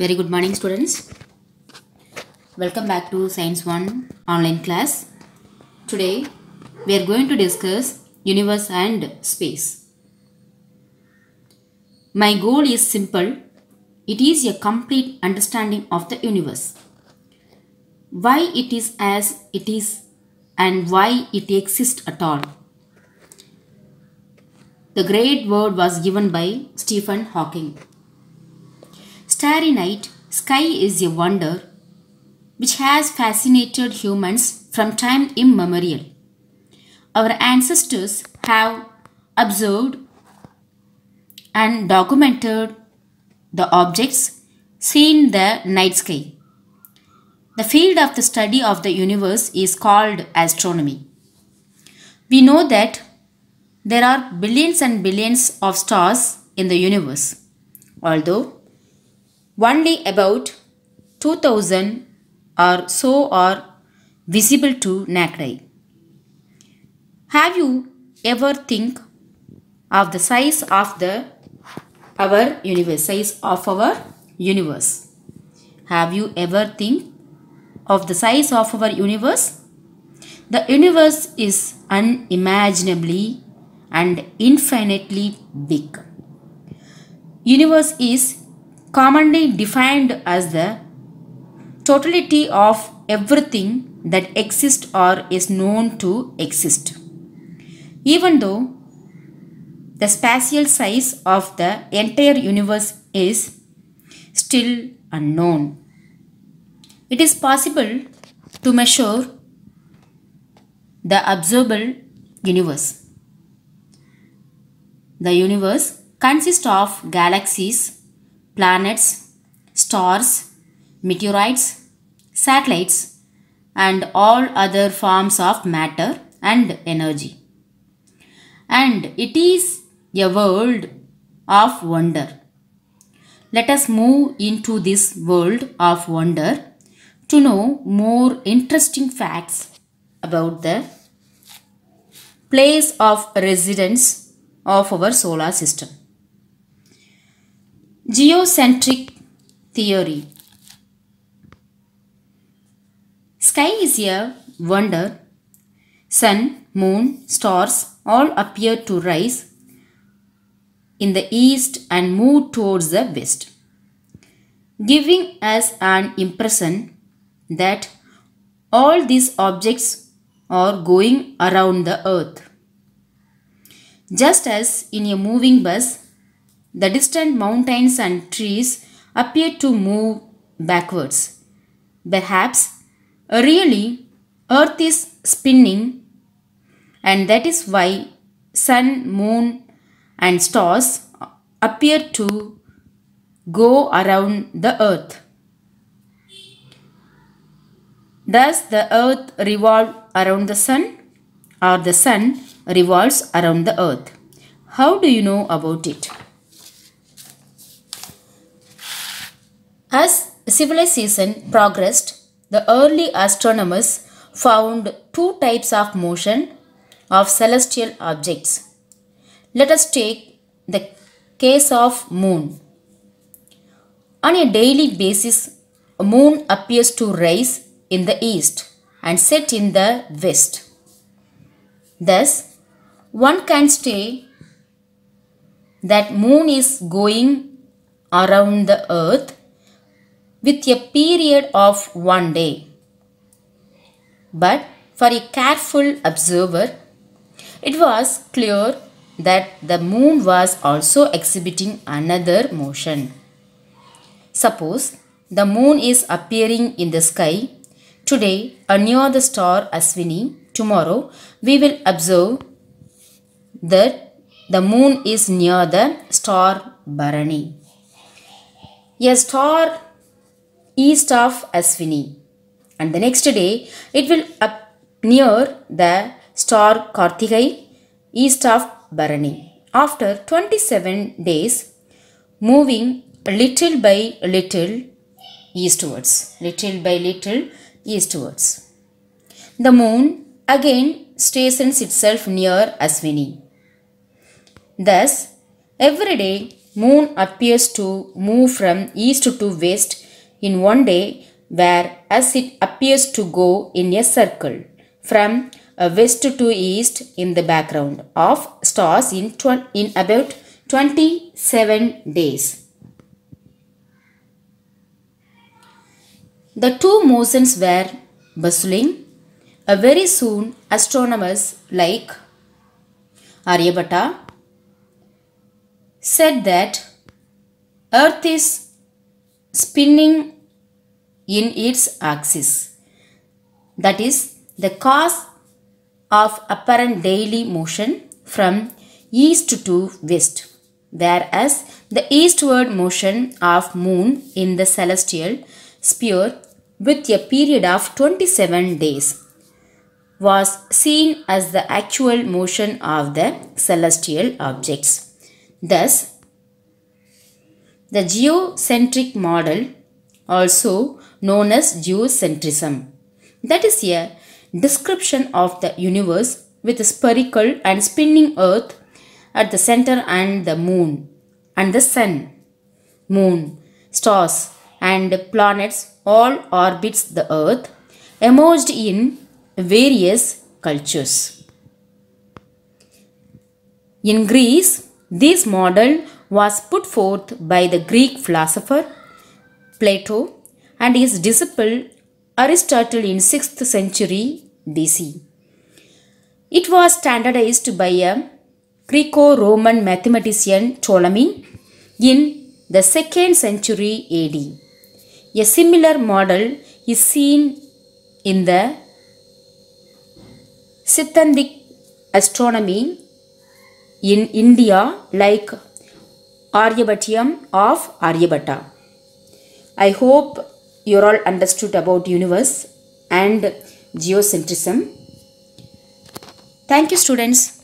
Very good morning students. Welcome back to Science 1 online class. Today we are going to discuss universe and space. My goal is simple. It is a complete understanding of the universe. Why it is as it is and why it exists at all. The great word was given by Stephen Hawking. Starry Night, Sky is a Wonder, which has fascinated humans from time immemorial. Our ancestors have observed and documented the objects seen in the night sky. The field of the study of the universe is called astronomy. We know that there are billions and billions of stars in the universe. Although only about 2000 or so are visible to naked eye. Have you ever think of the size of the our universe, size of our universe? Have you ever think of the size of our universe? The universe is unimaginably and infinitely big. Universe is commonly defined as the totality of everything that exists or is known to exist. Even though the spatial size of the entire universe is still unknown. It is possible to measure the observable universe. The universe consists of galaxies, planets, stars, meteorites, satellites and all other forms of matter and energy. And it is a world of wonder. Let us move into this world of wonder to know more interesting facts about the place of residence of our solar system. Geocentric theory. Sky is a wonder. Sun, moon, stars all appear to rise in the east and move towards the west, giving us an impression that all these objects are going around the earth. Just as in a moving bus, the distant mountains and trees appeared to move backwards. Perhaps really earth is spinning and that is why sun, moon and stars appear to go around the earth. Does the earth revolve around the sun or the sun revolves around the earth? How do you know about it? As civilization progressed, the early astronomers found two types of motion of celestial objects. Let us take the case of moon. On a daily basis, a moon appears to rise in the east and set in the west. Thus, one can say that moon is going around the earth with a period of one day. But for a careful observer, it was clear that the moon was also exhibiting another motion. Suppose the moon is appearing in the sky today near the star Aswini. Tomorrow we will observe that the moon is near the star Barani. A star east of Aswini. And the next day, it will up near the star Kartikai east of Barani. After 27 days, moving little by little eastwards, little by little eastwards. The moon again stations itself near Aswini. Thus, every day moon appears to move from east to west in one day where as it appears to go in a circle from uh, west to east in the background of stars in, in about 27 days. The two motions were bustling. A very soon, astronomers like Aryabhatta said that Earth is spinning in its axis. That is the cause of apparent daily motion from east to west. Whereas the eastward motion of moon in the celestial sphere with a period of 27 days was seen as the actual motion of the celestial objects. Thus, the geocentric model, also known as geocentrism, that is a description of the universe with a spherical and spinning earth at the center and the moon and the sun, moon, stars and planets all orbits the earth emerged in various cultures. In Greece, this model was put forth by the Greek philosopher Plato and his disciple Aristotle in 6th century BC. It was standardized by a Greco-Roman mathematician Ptolemy in the 2nd century AD. A similar model is seen in the Siddhantic astronomy in India like Aryabhatyam of Aryabhatta. I hope you're all understood about universe and geocentrism. Thank you students.